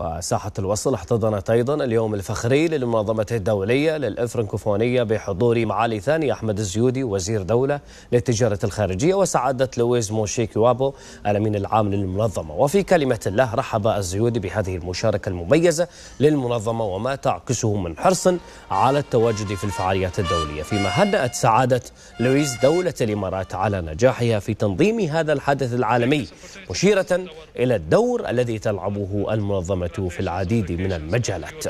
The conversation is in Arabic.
وساحة الوصل احتضنت أيضا اليوم الفخري للمنظمة الدولية للإفرنكوفونية بحضور معالي ثاني أحمد الزيودي وزير دولة للتجارة الخارجية وسعادة لويز موشي وابو الأمين العام للمنظمة وفي كلمة الله رحب الزيودي بهذه المشاركة المميزة للمنظمة وما تعكسه من حرص على التواجد في الفعاليات الدولية فيما هنأت سعادة لويز دولة الإمارات على نجاحها في تنظيم هذا الحدث العالمي مشيرة إلى الدور الذي تلعبه المنظمة في العديد من المجالات